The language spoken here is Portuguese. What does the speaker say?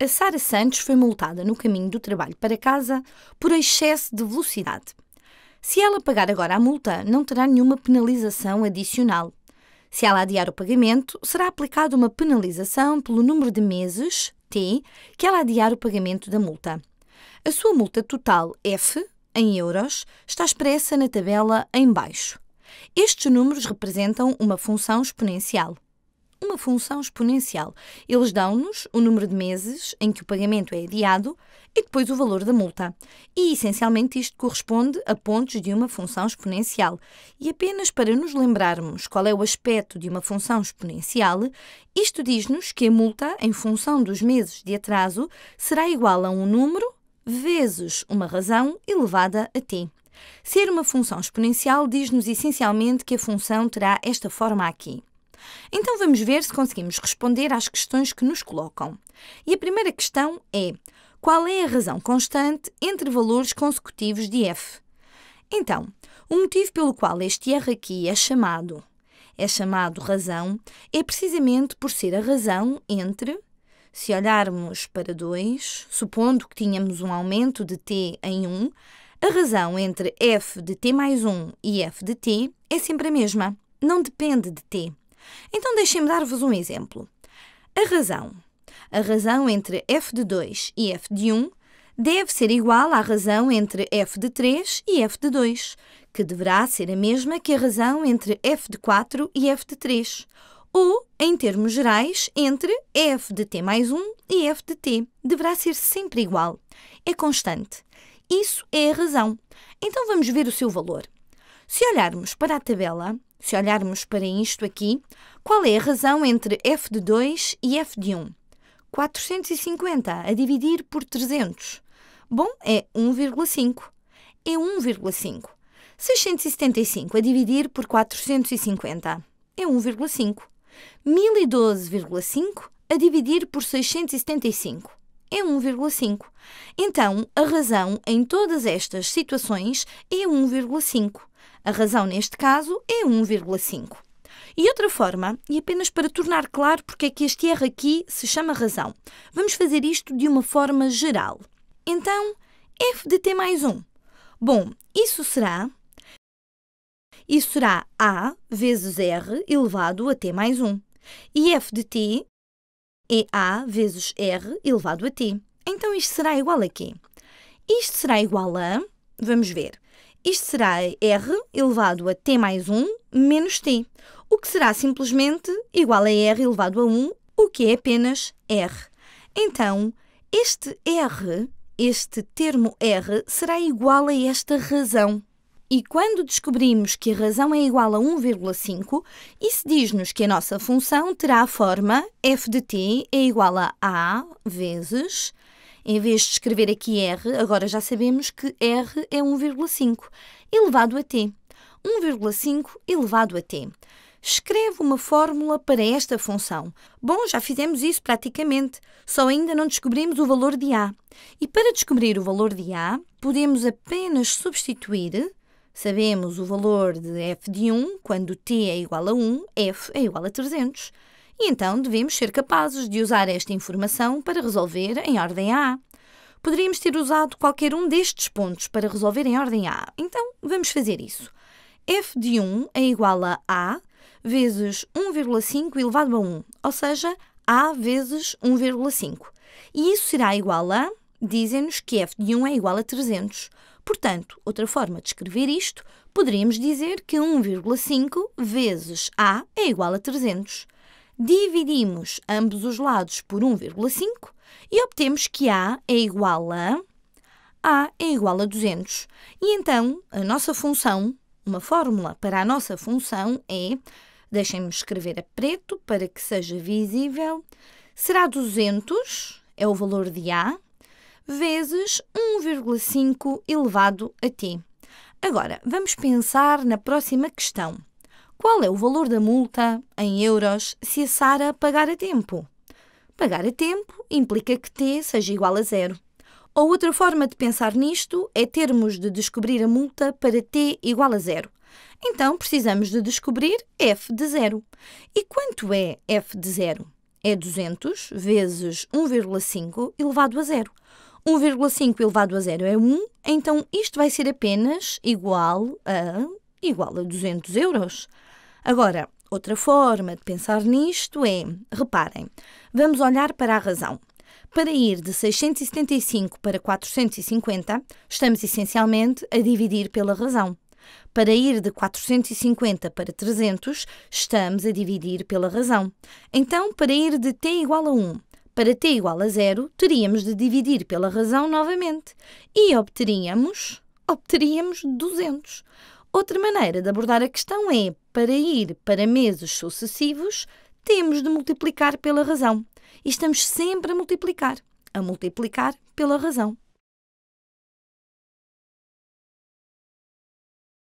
A Sara Santos foi multada no caminho do trabalho para casa por excesso de velocidade. Se ela pagar agora a multa, não terá nenhuma penalização adicional. Se ela adiar o pagamento, será aplicada uma penalização pelo número de meses, T, que ela adiar o pagamento da multa. A sua multa total, F, em euros, está expressa na tabela em baixo. Estes números representam uma função exponencial uma função exponencial. Eles dão-nos o número de meses em que o pagamento é adiado e depois o valor da multa. E essencialmente isto corresponde a pontos de uma função exponencial. E apenas para nos lembrarmos qual é o aspecto de uma função exponencial, isto diz-nos que a multa, em função dos meses de atraso, será igual a um número vezes uma razão elevada a t. Ser uma função exponencial diz-nos essencialmente que a função terá esta forma aqui. Então vamos ver se conseguimos responder às questões que nos colocam. E a primeira questão é: qual é a razão constante entre valores consecutivos de f? Então, o motivo pelo qual este r aqui é chamado é chamado razão é precisamente por ser a razão entre se olharmos para 2, supondo que tínhamos um aumento de t em 1, um, a razão entre f de t mais 1 e f de t é sempre a mesma, não depende de t. Então deixem-me dar-vos um exemplo. A razão. A razão entre f de 2 e f de 1 deve ser igual à razão entre f de 3 e f de 2, que deverá ser a mesma que a razão entre f de 4 e f de 3, ou, em termos gerais, entre f de t mais 1 e f de t. Deverá ser sempre igual. É constante. Isso é a razão. Então vamos ver o seu valor. Se olharmos para a tabela, se olharmos para isto aqui, qual é a razão entre f de 2 e f de 1? 450 a dividir por 300. Bom, é 1,5. É 1,5. 675 a dividir por 450 é 1,5. 1012,5 a dividir por 675 é 1,5. Então, a razão em todas estas situações é 1,5. A razão neste caso é 1,5. E outra forma, e apenas para tornar claro porque é que este R aqui se chama razão, vamos fazer isto de uma forma geral. Então, f de t mais 1. Bom, isso será... Isso será a vezes r elevado a t mais 1. E f de t é a vezes r elevado a t. Então, isto será igual a quê? Isto será igual a... Vamos ver. Isto será R elevado a t mais 1 menos t, o que será simplesmente igual a R elevado a 1, o que é apenas R. Então, este R, este termo R, será igual a esta razão. E quando descobrimos que a razão é igual a 1,5, isso diz-nos que a nossa função terá a forma f de t é igual a a vezes em vez de escrever aqui R, agora já sabemos que R é 1,5 elevado a T. 1,5 elevado a T. Escreve uma fórmula para esta função. Bom, já fizemos isso praticamente, só ainda não descobrimos o valor de A. E para descobrir o valor de A, podemos apenas substituir Sabemos o valor de f de 1 quando t é igual a 1, f é igual a 300. E então devemos ser capazes de usar esta informação para resolver em ordem A. Poderíamos ter usado qualquer um destes pontos para resolver em ordem A. Então vamos fazer isso. f de 1 é igual a A vezes 1,5 elevado a 1, ou seja, A vezes 1,5. E isso será igual a. Dizem-nos que f de 1 é igual a 300. Portanto, outra forma de escrever isto, poderíamos dizer que 1,5 vezes A é igual a 300 dividimos ambos os lados por 1,5 e obtemos que A é igual a A é igual a 200. E então, a nossa função, uma fórmula para a nossa função é, deixem-me escrever a preto para que seja visível, será 200, é o valor de A, vezes 1,5 elevado a t. Agora, vamos pensar na próxima questão qual é o valor da multa, em euros, se a Sara pagar a tempo. Pagar a tempo implica que T seja igual a zero. Ou outra forma de pensar nisto é termos de descobrir a multa para T igual a zero. Então precisamos de descobrir F de zero. E quanto é F de zero? É 200 vezes 1,5 elevado a zero. 1,5 elevado a zero é 1, então isto vai ser apenas igual a igual a 200 euros. Agora, outra forma de pensar nisto é, reparem, vamos olhar para a razão. Para ir de 675 para 450, estamos essencialmente a dividir pela razão. Para ir de 450 para 300, estamos a dividir pela razão. Então, para ir de t igual a 1 para t igual a 0, teríamos de dividir pela razão novamente e obteríamos, obteríamos 200. Outra maneira de abordar a questão é, para ir para meses sucessivos, temos de multiplicar pela razão. E estamos sempre a multiplicar, a multiplicar pela razão.